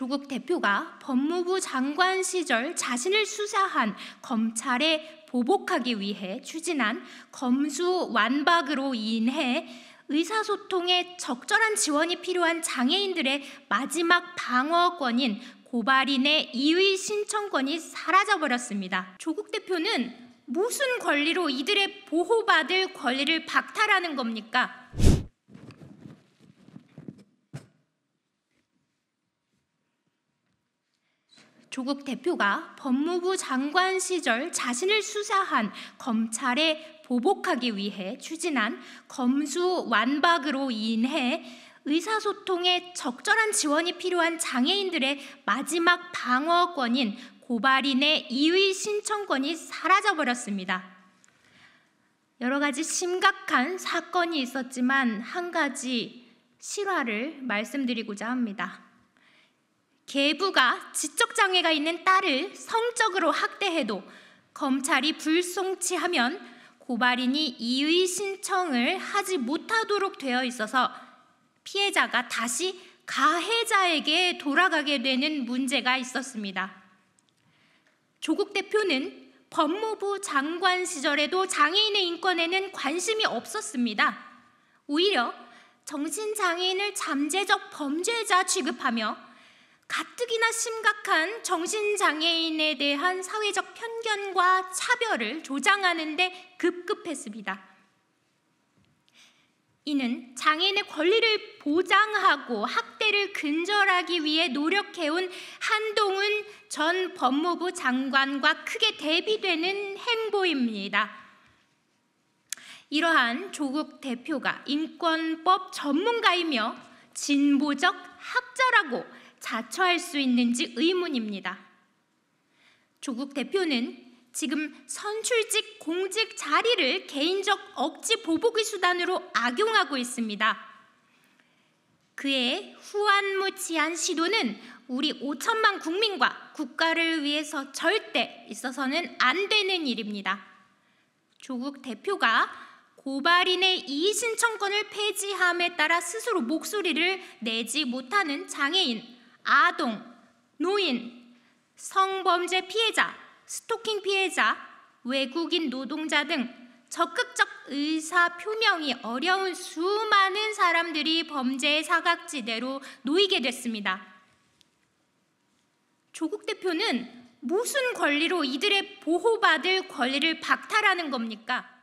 조국 대표가 법무부 장관 시절 자신을 수사한 검찰에 보복하기 위해 추진한 검수 완박으로 인해 의사소통에 적절한 지원이 필요한 장애인들의 마지막 방어권인 고발인의 이의 신청권이 사라져버렸습니다. 조국 대표는 무슨 권리로 이들의 보호받을 권리를 박탈하는 겁니까? 조국 대표가 법무부 장관 시절 자신을 수사한 검찰에 보복하기 위해 추진한 검수 완박으로 인해 의사소통에 적절한 지원이 필요한 장애인들의 마지막 방어권인 고발인의 2위 신청권이 사라져 버렸습니다. 여러 가지 심각한 사건이 있었지만 한 가지 실화를 말씀드리고자 합니다. 계부가 지적장애가 있는 딸을 성적으로 학대해도 검찰이 불송치하면 고발인이 이의 신청을 하지 못하도록 되어 있어서 피해자가 다시 가해자에게 돌아가게 되는 문제가 있었습니다. 조국 대표는 법무부 장관 시절에도 장애인의 인권에는 관심이 없었습니다. 오히려 정신장애인을 잠재적 범죄자 취급하며 가뜩이나 심각한 정신장애인에 대한 사회적 편견과 차별을 조장하는데 급급했습니다. 이는 장애인의 권리를 보장하고 학대를 근절하기 위해 노력해온 한동훈 전 법무부 장관과 크게 대비되는 행보입니다. 이러한 조국 대표가 인권법 전문가이며 진보적 학자라고 자처할 수 있는지 의문입니다. 조국 대표는 지금 선출직 공직 자리를 개인적 억지 보복의 수단으로 악용하고 있습니다. 그의 후한무치한 시도는 우리 5천만 국민과 국가를 위해서 절대 있어서는 안 되는 일입니다. 조국 대표가 고발인의 이의신청권을 폐지함에 따라 스스로 목소리를 내지 못하는 장애인 아동, 노인, 성범죄 피해자, 스토킹 피해자, 외국인 노동자 등 적극적 의사 표명이 어려운 수많은 사람들이 범죄의 사각지대로 놓이게 됐습니다. 조국 대표는 무슨 권리로 이들의 보호받을 권리를 박탈하는 겁니까?